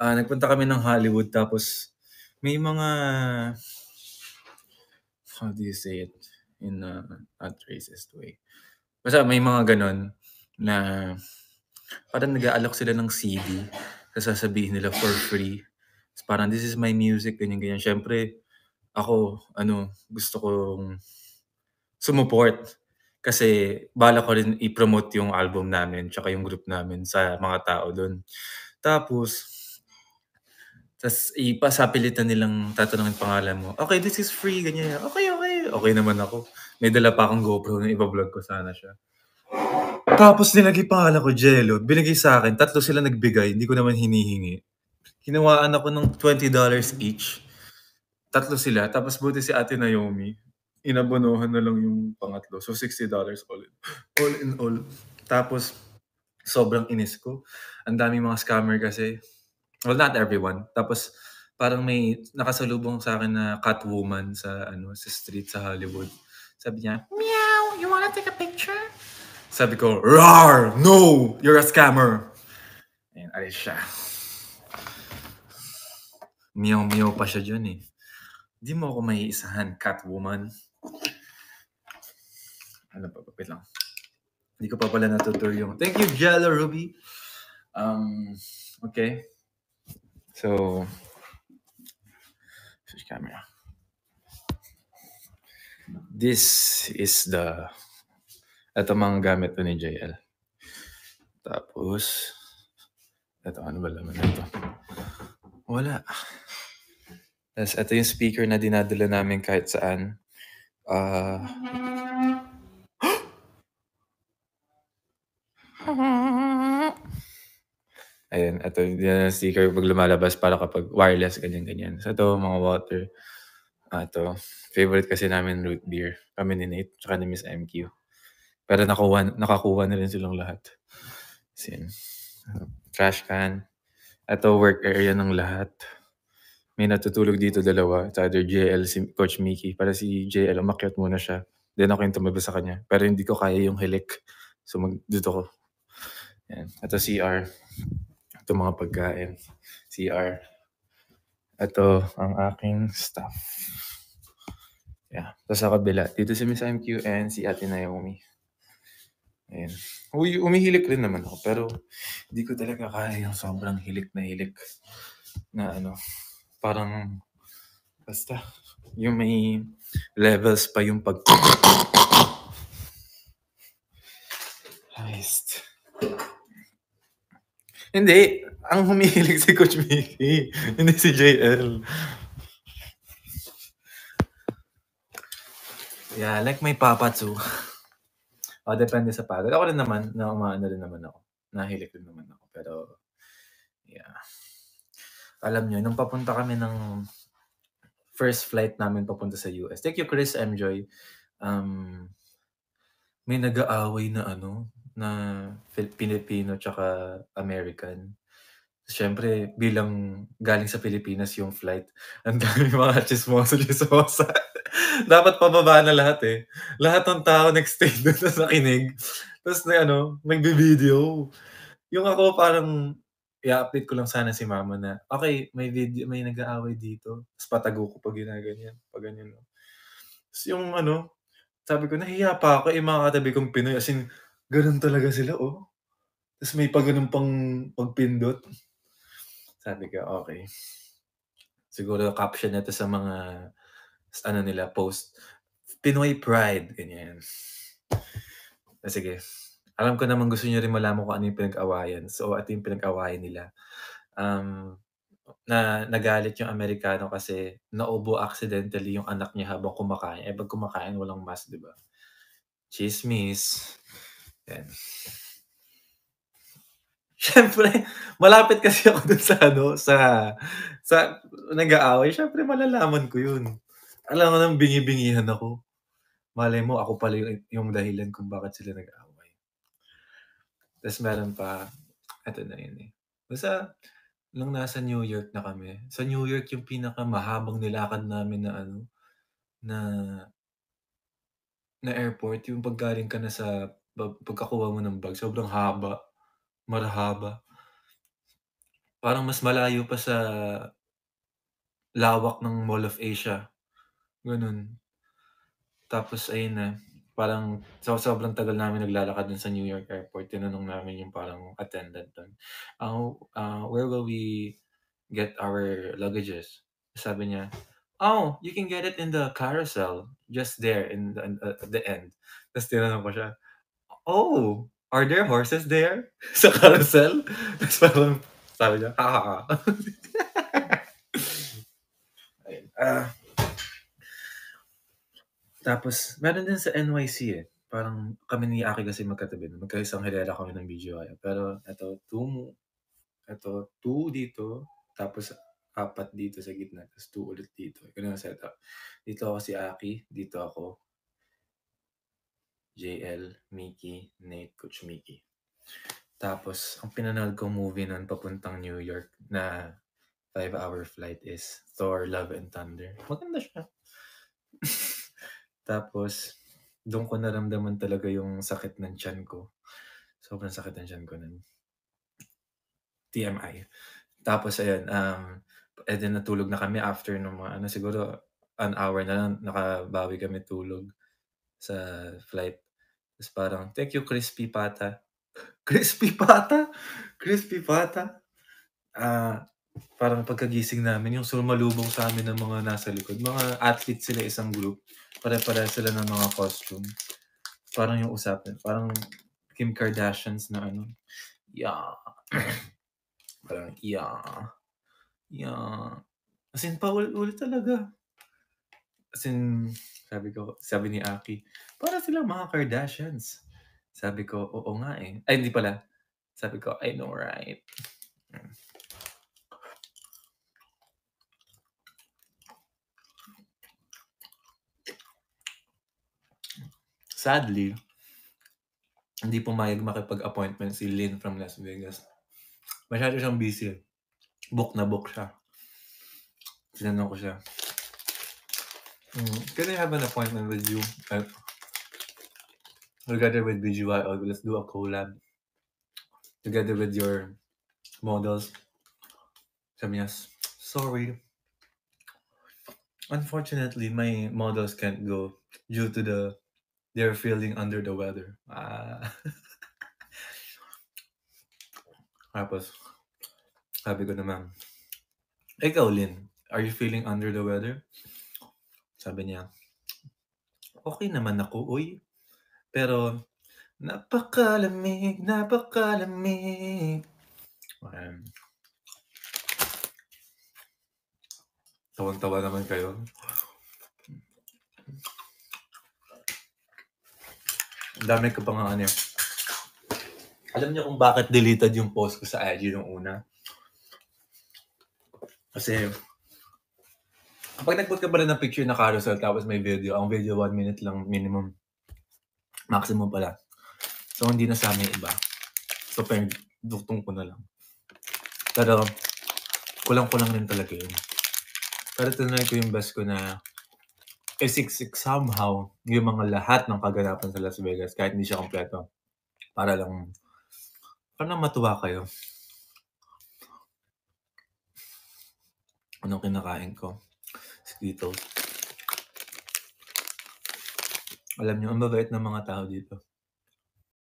uh, nagpunta kami ng Hollywood tapos may mga how do you say it in a uh, not racist way. Basta may mga ganun na parang nag-aalok sila ng CD tapos sasabihin nila for free. Tapos parang this is my music, ganyan-ganyan. Siyempre, ako, ano, gusto kong sumuport kasi bala ko rin i-promote yung album namin tsaka yung group namin sa mga tao doon. Tapos, tapos ipasapilitan nilang tatanungin pangalan mo. Okay, this is free, ganyan. Okay, okay. Okay naman ako. May dala pa akong GoPro na iba-vlog ko sana siya. Tapos nilagay pangalan ko, Jello. Binigay sa akin. Tatlo sila nagbigay. Hindi ko naman hinihingi. Kinawaan ako ng $20 each. Tatlo sila. Tapos buti si Ate Naomi. Inabonohan na lang yung pangatlo. So $60 all in. All in all. Tapos sobrang inis ko. Ang daming mga scammer kasi well, not everyone. Tapos, parang may nakasalubong sa akin na Catwoman sa ano sa street sa Hollywood. Sabi niya, "Meow, you wanna take a picture?" Sabi ko, "Rar, no, you're a scammer." And alis siya. Meow-meow pa siya dyan eh. Hindi mo ako may isahan, Catwoman. Ano pa, wait lang. Hindi ko pa pala natutur yung... Thank you, Jello Ruby. Um, okay. So, switch camera. This is the, ito mga gamit ko ni JL. Tapos, ito, ano ba laman ito? Wala. Tapos, ito yung speaker na dinadala namin kahit saan. Uh, Ayan, eto yung ang sticker 'pag lumalabas para kapag wireless, ganyan-ganyan. So, ito mga water. ato ah, ito, favorite kasi namin root beer, kami ni Nate tsaka ni Miss MQ. Pero nakuha nakakuha na rin silang lahat. Sin. trash can. Ito work area ng lahat. May natutulog dito dalawa, it's either JL si Coach Mickey. Para si JL umakyat muna siya, then ako yung tumabi sa kanya. Pero hindi ko kaya yung hilik, so mag dito ko. Ayan, ito CR ito mga pagkain, CR. Ito ang aking staff. Yeah. So sa kabila, dito si Miss MQN, si Ate Naomi. Ayan. Uy, umihilik rin naman ako, pero hindi ko talaga kaya yung sobrang hilik na hilik na ano, parang basta yung may levels pa yung pag Heist. Hindi. Ang humihilig si Coach Mickey. Hindi si JL. Yeah, like my papa too. o, oh, depende sa pagod. Ako rin naman, na umaano rin naman ako. Nahilig rin naman ako. Pero, yeah. Alam nyo, nung papunta kami ng first flight namin papunta sa US. Thank you, Chris M. Joy. Um, may nag-aaway na ano, na Filipino tsaka American. Siyempre, bilang galing sa Pilipinas yung flight, ang dami mga chismoso-chismosa. Dapat pababa na lahat eh. Lahat ng tao nag-stay doon tapos nakinig. Tapos na ano, nagbe-video. Yung ako parang, i-update ko lang sana si mama na, okay, may video, may nag-aaway dito. Tapos patago ko pag ginaganyan, pag ganyan. Tapos yung ano, sabi ko, nahiya pa ako, yung eh, mga katabi kong Pinoy. As in, Ganun talaga sila, oh. Tapos may pa ganun pang pagpindot. Sabi ko, okay. Siguro caption nito sa mga sa ano nila post. Pinoy pride, ganyan. Ah, sige. Alam ko naman gusto niyo rin malaman kung ano yung pinag-awayan. So, at yung pinag-awayan nila. Um, na nagalit yung Amerikano kasi naubo accidentally yung anak niya habang kumakain. Eh, pag kumakain, walang mask, di ba? Chismis. Yan. Siyempre, malapit kasi ako dun sa ano, sa, sa nag-aaway. Siyempre, malalaman ko yun. Alam ko nang bingi-bingihan ako. Malay mo, ako pala yung, yung dahilan kung bakit sila nag-aaway. Tapos meron pa, eto na yun eh. Basta, nung nasa New York na kami, sa New York yung pinakamahabang nilakad namin na ano, na na airport, yung paggaling ka na sa pagkakuha mo ng bag, sobrang haba, marhaba. Parang mas malayo pa sa lawak ng Mall of Asia. Ganun. Tapos ayun na, parang so, sobrang tagal namin naglalakad dun sa New York airport. Tinanong namin yung parang attendant dun. Uh, uh, where will we get our luggages? Sabi niya, oh, you can get it in the carousel just there in the, uh, the end. Tapos tinanong ko siya, oh, are there horses there? Sa carousel? Tapos parang sabi niya, ha ha ha. Ah. tapos, meron din sa NYC eh. Parang kami ni Aki kasi magkatabi. Magkaisang hilera kami ng video BGI. Pero ito, two, ito, two dito. Tapos, apat dito sa gitna. Tapos two ulit dito. Ganun ang setup. Dito ako si Aki. Dito ako. JL, Mickey, Nate, Coach Mickey. Tapos, ang pinanood ko movie noon papuntang New York na 5-hour flight is Thor, Love and Thunder. Maganda siya. Tapos, doon ko naramdaman talaga yung sakit ng tiyan ko. Sobrang sakit ng tiyan ko nun. TMI. Tapos, ayun, um, eh din natulog na kami after nung mga, ano, siguro an hour na lang, nakabawi kami tulog sa flight. Tapos parang, thank you, Crispy Pata. Crispy Pata? Crispy Pata? Ah, uh, parang pagkagising namin, yung sumalubong sa amin ng mga nasa likod. Mga athlete sila isang group. Pare-pare sila ng mga costume. Parang yung usapin. Parang Kim Kardashians na ano. Yeah. parang, yeah. Yeah. As in, paul ulit talaga. As in, sabi ko, sabi ni Aki, para silang mga Kardashians. Sabi ko, oo nga eh. Ay, hindi pala. Sabi ko, I know right. Hmm. Sadly, hindi pumayag makipag-appointment si Lynn from Las Vegas. Masyado siyang busy. Eh. Book na book siya. Tinanong ko siya, mm, can I have an appointment with you? At together with BGY, or let's do a collab together with your models. Sabi sorry. Unfortunately, my models can't go due to the they're feeling under the weather. Ah. Tapos, sabi ko naman, ikaw, Lin, are you feeling under the weather? Sabi niya, okay naman ako, uy. Pero, napakalamig, napakalamig. Ayan. Tawang-tawa naman kayo. Ang dami ko pang ano. Alam niyo kung bakit deleted yung post ko sa IG nung una? Kasi, kapag nag-put ka pala ng picture na carousel tapos may video, ang video 1 minute lang minimum. Maximum pala. So, hindi na sa amin iba. So, parang duktong ko na lang. Pero, kulang-kulang rin talaga yun. Pero tinry ko yung best ko na isiksik eh, somehow yung mga lahat ng kaganapan sa Las Vegas kahit hindi siya kompleto. Para lang, para lang matuwa kayo. Anong kinakain ko? Skittles. Alam niyo ang babait ng mga tao dito.